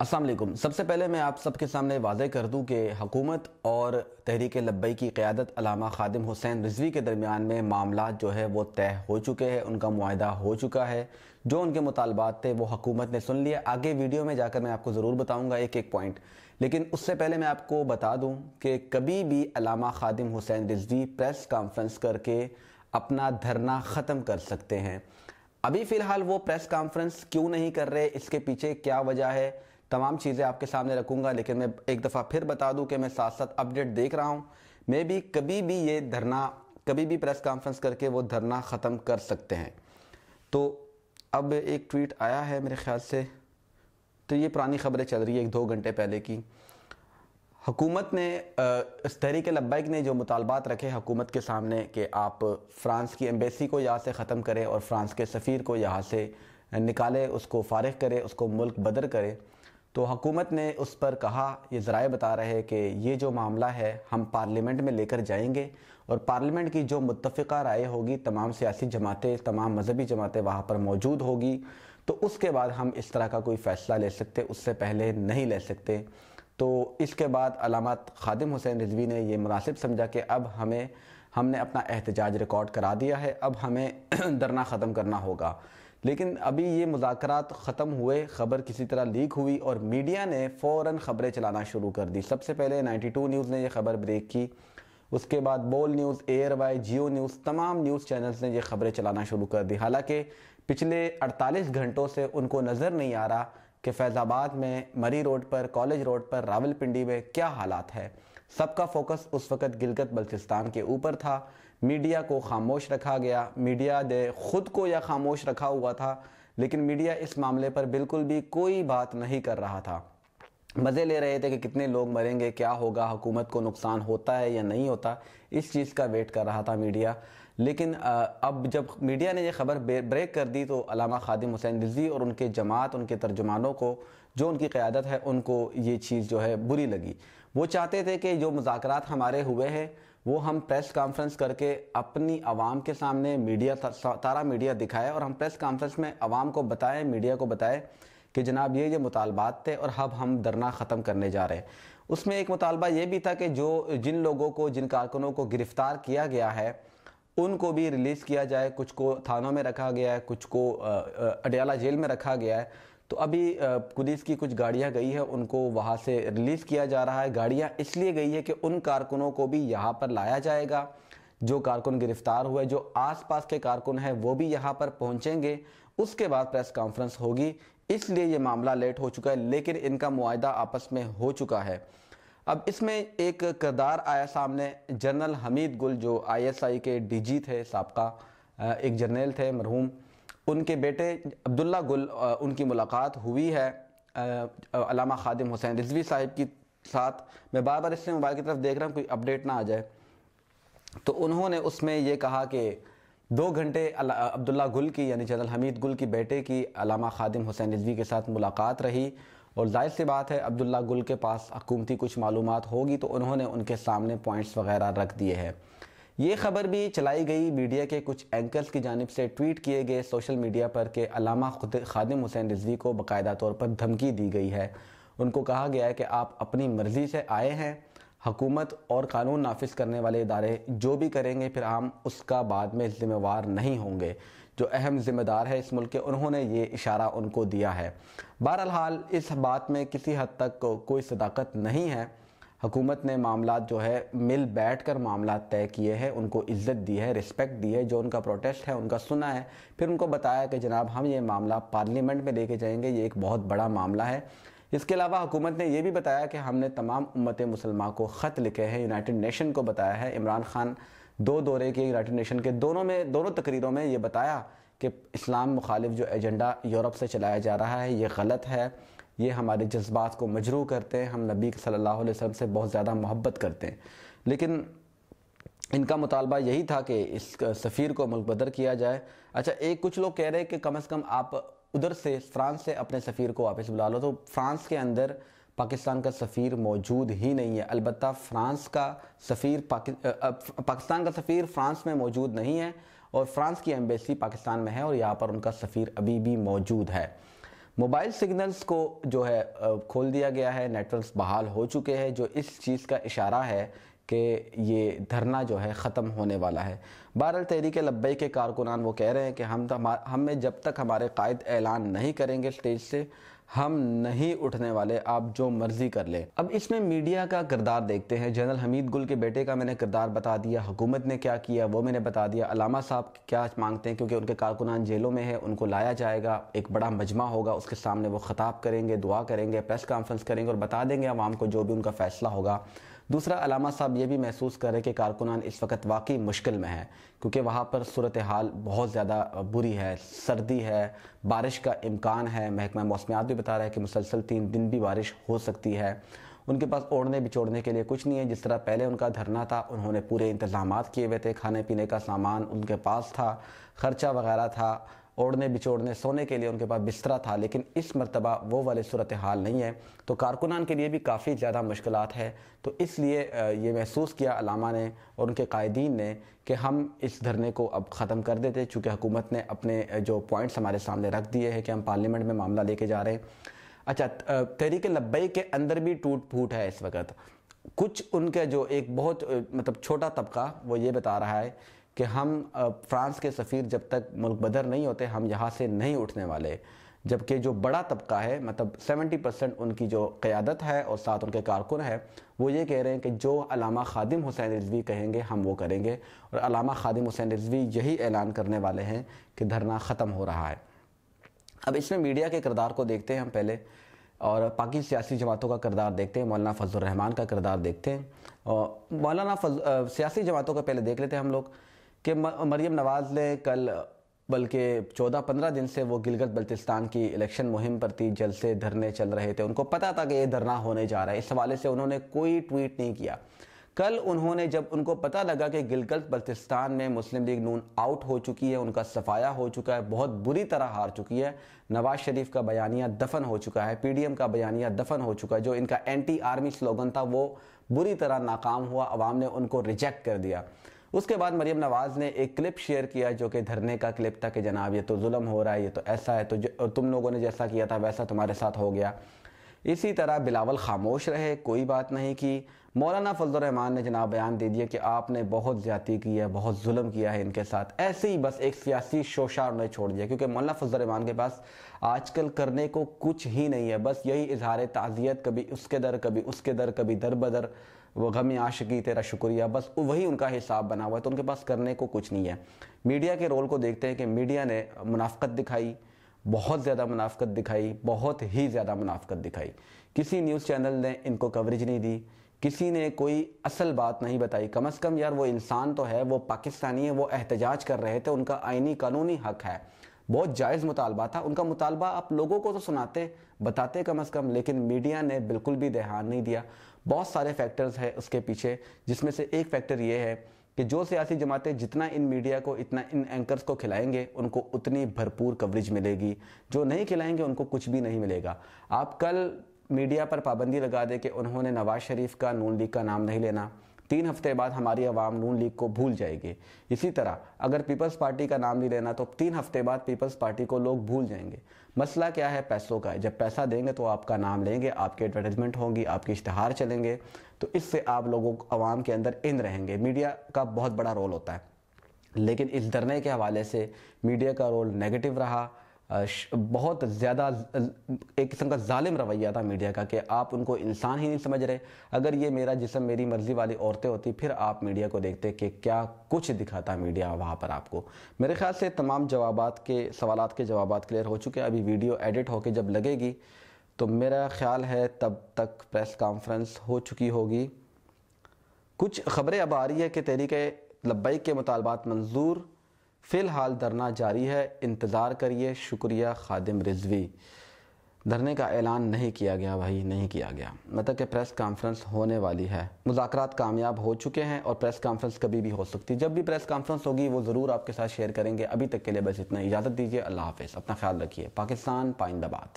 असलम सबसे पहले मैं आप सबके सामने वाजे कर दूं कि हुकूमत और तहरीक लब्बई की क़्यादत अलामा खादिम हुसैन रिजवी के दरमियान में मामला जो है वो तय हो चुके हैं उनका माह हो चुका है जो उनके मुतालबात थे वो हकूमत ने सुन लिया आगे वीडियो में जाकर मैं आपको ज़रूर बताऊँगा एक एक पॉइंट लेकिन उससे पहले मैं आपको बता दूँ कि कभी भी अलामा खादिम हुसैन रिजवी प्रेस कॉन्फ्रेंस करके अपना धरना ख़त्म कर सकते हैं अभी फ़िलहाल वो प्रेस कॉन्फ्रेंस क्यों नहीं कर रहे इसके पीछे क्या वजह है तमाम चीज़ें आपके सामने रखूँगा लेकिन मैं एक दफ़ा फिर बता दूँ कि मैं साथ साथ अपडेट देख रहा हूँ मे भी कभी भी ये धरना कभी भी प्रेस कॉन्फ्रेंस करके वो धरना ख़त्म कर सकते हैं तो अब एक ट्वीट आया है मेरे ख्याल से तो ये पुरानी खबरें चल रही है एक दो घंटे पहले की हुकूमत ने इस तहरीक लब्बैक ने जो मुतालबात रखे हुकूमत के सामने कि आप फ्रांस की एम्बेसी को यहाँ से ख़त्म करें और फ्रांस के सफ़ीर को यहाँ से निकालें उसको फारग करें उसको मुल्क बदर करें तो हुकूमत ने उस पर कहा ये ज़राए बता रहे हैं कि ये जो मामला है हम पार्लियामेंट में लेकर जाएंगे और पार्लियामेंट की जो मुतफ़ा राय होगी तमाम सियासी जमातें तमाम मजहबी जमातें वहाँ पर मौजूद होगी तो उसके बाद हम इस तरह का कोई फ़ैसला ले सकते उससे पहले नहीं ले सकते तो इसके बाद अलामत खादिम हुसैन रिजवी ने यह मुनासिब समझा कि अब हमें हमने अपना एहतजाज रिकॉर्ड करा दिया है अब हमें धरना ख़त्म करना होगा लेकिन अभी ये मुजात ख़त्म हुए ख़बर किसी तरह लीक हुई और मीडिया ने फ़ौर ख़बरें चलाना शुरू कर दी सबसे पहले 92 न्यूज़ ने यह ख़बर ब्रेक की उसके बाद Bol news ARY Geo news तमाम न्यूज़ चैनल्स ने ये ख़बरें चलाना शुरू कर दी हालांकि पिछले 48 घंटों से उनको नज़र नहीं आ रहा कि फैज़ाबाद में मरी रोड पर कॉलेज रोड पर रावलपिंडी में क्या हालात है सबका फोकस उस वक़्त गिलगत बल्तिस्तान के ऊपर था मीडिया को खामोश रखा गया मीडिया ने ख़ुद को यह खामोश रखा हुआ था लेकिन मीडिया इस मामले पर बिल्कुल भी कोई बात नहीं कर रहा था मज़े ले रहे थे कि कितने लोग मरेंगे क्या होगा हुकूमत को नुकसान होता है या नहीं होता इस चीज़ का वेट कर रहा था मीडिया लेकिन अब जब मीडिया ने यह खबर ब्रेक कर दी तो अलामा खादिम हुसैन दिल्ली और उनके जमात उनके तर्जुमानों को जो उनकी क़्यादत है उनको ये चीज़ जो है बुरी लगी वो चाहते थे कि जो मुजात हमारे हुए हैं वो हम प्रेस कॉन्फ्रेंस करके अपनी आवाम के सामने मीडिया तारा मीडिया दिखाए और हम प्रेस कॉन्फ्रेंस में आवाम को बताएं मीडिया को बताएं कि जनाब ये ये मुतालबात थे और अब हम धरना ख़त्म करने जा रहे हैं उसमें एक मुतालबा ये भी था कि जो जिन लोगों को जिन कारकुनों को गिरफ़्तार किया गया है उनको भी रिलीज़ किया जाए कुछ को थानों में रखा गया है कुछ को अडयाला जेल में रखा गया है तो अभी कुदीस की कुछ गाड़ियां गई है उनको वहां से रिलीज़ किया जा रहा है गाड़ियां इसलिए गई है कि उन कारकुनों को भी यहाँ पर लाया जाएगा जो कारकुन गिरफ्तार हुए जो आसपास के कारकुन हैं वो भी यहाँ पर पहुँचेंगे उसके बाद प्रेस कॉन्फ्रेंस होगी इसलिए ये मामला लेट हो चुका है लेकिन इनका मुआदा आपस में हो चुका है अब इसमें एक किरदार आया सामने जनरल हमीद गुल जो आईएसआई के डीजी थे सबका एक जर्नल थे मरहूम उनके बेटे अब्दुल्ला गुल उनकी मुलाकात हुई है अलामा खादिम हुसैन रिजवी साहिब की साथ मैं बार बार इससे मोबाइल की तरफ देख रहा हूँ कोई अपडेट ना आ जाए तो उन्होंने उसमें ये कहा कि दो घंटे अब्दुल्ला गुल की यानी जनरल हमीद गुल की बेटे की अलामा खादिम हुसैन रिजवी के साथ मुलाकात रही और जाहिर सी बात है अब्दुल्ला गुल के पास हकूमती कुछ मालूम होगी तो उन्होंने उनके सामने पॉइंट्स वगैरह रख दिए हैं ये खबर भी चलाई गई मीडिया के कुछ एंकर्स की जानब से ट्वीट किए गए सोशल मीडिया पर के अलामा खादिम हुसैन रिजवी को बाकायदा तौर पर धमकी दी गई है उनको कहा गया है कि आप अपनी मर्ज़ी से आए हैं हकूमत और कानून नाफिज करने वाले इदारे जो भी करेंगे फिर हम उसका बाद में ज़िम्मेवार नहीं होंगे जो अहम ज़िम्मेदार है इस मुल्क के उन्होंने ये इशारा उनको दिया है बहरहाल इस बात में किसी हद तक को, कोई सदाकत नहीं है हुकूमत ने मामला जो है मिल बैठ कर मामला तय किए हैं उनको इज्जत दी है रिस्पेक्ट दी है जो उनका प्रोटेस्ट है उनका सुना है फिर उनको बताया कि जनाब हम ये मामला पार्लियामेंट में लेके जाएंगे ये एक बहुत बड़ा मामला है इसके अलावा हुकूमत ने यह भी बताया कि हमने तमाम उम्मत मुसलमान को ख़त लिखे हैं यूनाइटेड नेशन को बताया है इमरान खान दो दौरे के यूनाइटेड नेशन के दोनों में दोनों तकरीरों में ये बताया कि इस्लाम मुखालिफ जो एजेंडा यूरोप से चलाया जा रहा है ये गलत है ये हमारे जज्बात को मजरू करते हैं हम नबी सल्लल्लाहु अलैहि वसल्लम से बहुत ज़्यादा मोहब्बत करते हैं लेकिन इनका मुतालबा यही था कि इस सफ़ीर को मुल्क बदर किया जाए अच्छा एक कुछ लोग कह रहे हैं कि कम अज़ कम आप उधर से फ़्रांस से अपने सफ़ीर को वापस बुला लो तो फ़्रांस के अंदर पाकिस्तान का सफ़ीर मौजूद ही नहीं है अलबत् फ़्रांस का सफ़ीर पाकि, पाकिस्तान का सफ़ीर फ़्रांस में मौजूद नहीं है और फ़्रांस की एम्बेसी पाकिस्तान में है और यहाँ पर उनका सफ़ीर अभी भी मौजूद है मोबाइल सिग्नल्स को जो है खोल दिया गया है नेटवर्क्स बहाल हो चुके हैं जो इस चीज़ का इशारा है कि ये धरना जो है ख़त्म होने वाला है बहरल तहरीक लब्बई के कारकुनान वो कह रहे हैं कि हम तो हमें जब तक हमारे कायद ऐलान नहीं करेंगे स्टेज से हम नहीं उठने वाले आप जो मर्जी कर लें अब इसमें मीडिया का किरदार देखते हैं जनरल हमीद गुल के बेटे का मैंने किरदार बता दिया हुकूमत ने क्या किया वो मैंने बता दिया अलामा साहब क्या मांगते हैं क्योंकि उनके कारकुनान जेलों में है उनको लाया जाएगा एक बड़ा मजमा होगा उसके सामने वो ख़ताब करेंगे दुआ करेंगे प्रेस कॉन्फ्रेंस करेंगे और बता देंगे आवाम को जो भी उनका फ़ैसला होगा दूसरा अलामा साहब ये भी महसूस कर रहे कि कारकुनान इस वक्त वाकई मुश्किल में है क्योंकि वहाँ पर सूरत हाल बहुत ज़्यादा बुरी है सर्दी है बारिश का इम्कान है महकमा मौसमियात भी बता रहा है कि मुसलसल तीन दिन भी बारिश हो सकती है उनके पास ओढ़ने बिछोड़ने के लिए कुछ नहीं है जिस तरह पहले उनका धरना था उन्होंने पूरे इंतजाम किए हुए थे खाने पीने का सामान उनके पास था खर्चा वगैरह था ओढ़ने बिछोड़ने सोने के लिए उनके पास बिस्तरा था लेकिन इस मरतबा वो वाले सूरत हाल नहीं है तो कारकुनान के लिए भी काफ़ी ज़्यादा मुश्किल है तो इसलिए ये महसूस किया अलामा ने और उनके कायदीन ने कि हम इस धरने को अब ख़त्म कर देते चूँकि हुकूमत ने अपने जो पॉइंट्स हमारे सामने रख दिए हैं कि हम पार्लियामेंट में मामला लेके जा रहे हैं अच्छा तहरीक लब्बई के अंदर भी टूट फूट है इस वक्त कुछ उनके जो एक बहुत मतलब छोटा तबका वो ये बता रहा है कि हम फ्रांस के सफ़ीर जब तक मुल्क बदर नहीं होते हम यहाँ से नहीं उठने वाले जबकि जो बड़ा तबका है मतलब 70 परसेंट उनकी जो क़्यादत है और साथ उनके कारकुन है वो ये कह रहे हैं कि जो अलामा खादिम हुसैन रिजवी कहेंगे हम वो करेंगे और अलामा खादिम हुसैन रिजवी यही ऐलान करने वाले हैं कि धरना ख़त्म हो रहा है अब इसमें मीडिया के किरदार को देखते हैं हम पहले और पाकि सियासी जमातों का किरदार देखते हैं मौलाना फजल रहमान का किरदार देखते हैं और मौलाना फज सियासी जमातों का पहले देख लेते हैं हम लोग कि मरीम नवाज़ ने कल बल्कि 14-15 दिन से वो गिलगत बल्तिस्तान की इलेक्शन मुहिम पर थी जलसे धरने चल रहे थे उनको पता था कि ये धरना होने जा रहा है इस हवाले से उन्होंने कोई ट्वीट नहीं किया कल उन्होंने जब उनको पता लगा कि गिलगत बल्तिस्तान में मुस्लिम लीग नून आउट हो चुकी है उनका सफाया हो चुका है बहुत बुरी तरह हार चुकी है नवाज शरीफ का बयानिया दफन हो चुका है पीडीएम का बयानिया दफन हो चुका है जो इनका एंटी आर्मी स्लोगन था वो बुरी तरह नाकाम हुआ अवाम ने उनको रिजेक्ट कर दिया उसके बाद मरीम नवाज़ ने एक क्लिप शेयर किया जो कि धरने का क्लिप था कि जनाब ये तो जुल्म हो रहा है ये तो ऐसा है तो तुम लोगों ने जैसा किया था वैसा तुम्हारे साथ हो गया इसी तरह बिलावल खामोश रहे कोई बात नहीं की मौलाना फजलरहमान ने जनाब बयान दे दिया कि आपने बहुत ज़्यादा की है बहुत जुल्म किया है इनके साथ ऐसे ही बस एक सियासी शोशा उन्हें छोड़ दिया क्योंकि मौलाना फजलरहमान के पास आजकल करने को कुछ ही नहीं है बस यही इजहार ताज़ियत कभी उसके दर कभी उसके दर कभी दर बदर वो गम आशिकी तेरा शुक्रिया बस वही उनका हिसाब बना हुआ है तो उनके पास करने को कुछ नहीं है मीडिया के रोल को देखते हैं कि मीडिया ने मुनाफ्त दिखाई बहुत ज़्यादा मुनाफ्त दिखाई बहुत ही ज़्यादा मुनाफ्त दिखाई किसी न्यूज़ चैनल ने इनको कवरेज नहीं दी किसी ने कोई असल बात नहीं बताई कम अज़ कम यार वो इंसान तो है वो पाकिस्तानी है वो एहतजाज कर रहे थे उनका आइनी कानूनी हक है बहुत जायज़ मुतालबा था उनका मुतालबा आप लोगों को तो सुनाते बताते कम अज़ कम लेकिन मीडिया ने बिल्कुल भी ध्यान नहीं दिया बहुत सारे फैक्टर्स है उसके पीछे जिसमें से एक फैक्टर ये है कि जो सियासी जमातें जितना इन मीडिया को इतना इन एंकर्स को खिलाएंगे उनको उतनी भरपूर कवरेज मिलेगी जो नहीं खिलाएंगे उनको कुछ भी नहीं मिलेगा आप कल मीडिया पर पाबंदी लगा दें कि उन्होंने नवाज़ शरीफ का नून लीग का नाम नहीं लेना तीन हफ्ते बाद हमारी आवाम नून लीग को भूल जाएगी इसी तरह अगर पीपल्स पार्टी का नाम नहीं लेना तो तीन हफ्ते बाद पीपल्स पार्टी को लोग भूल जाएंगे मसला क्या है पैसों का जब पैसा देंगे तो आपका नाम लेंगे आपके एडवर्टाइजमेंट होंगी आपके इश्तहार चलेंगे तो इससे आप लोगों को आवाम के अंदर इन रहेंगे मीडिया का बहुत बड़ा रोल होता है लेकिन इस धरने के हवाले से मीडिया का रोल नेगेटिव रहा बहुत ज़्यादा एक किस्म का ालिम रवैया था मीडिया का कि आप उनको इंसान ही नहीं समझ रहे अगर ये मेरा जिसम मेरी मर्ज़ी वाली औरतें होती फिर आप मीडिया को देखते कि क्या कुछ दिखाता मीडिया वहाँ पर आपको मेरे ख्याल से तमाम जवाब के सवाल के जवाब क्लियर हो चुके हैं अभी वीडियो एडिट होकर जब लगेगी तो मेरा ख्याल है तब तक प्रेस कॉन्फ्रेंस हो चुकी होगी कुछ खबरें अब आ रही है कि तहरीक लब्बैक के मुतालबात मंजूर फ़िलहाल धरना जारी है इंतज़ार करिए शुक्रिया खादिम रिजवी धरने का ऐलान नहीं किया गया भाई नहीं किया गया मतलब कि प्रेस कॉन्फ्रेंस होने वाली है मुजाकर कामयाब हो चुके हैं और प्रेस कॉन्फ्रेंस कभी भी हो सकती है जब भी प्रेस कॉन्फ्रेंस होगी वो ज़रूर आपके साथ शेयर करेंगे अभी तक के लिए बस इतना इजाज़त दीजिए अल्लाह हाफ़ अपना ख्याल रखिए पाकिस्तान पाइंदाबाद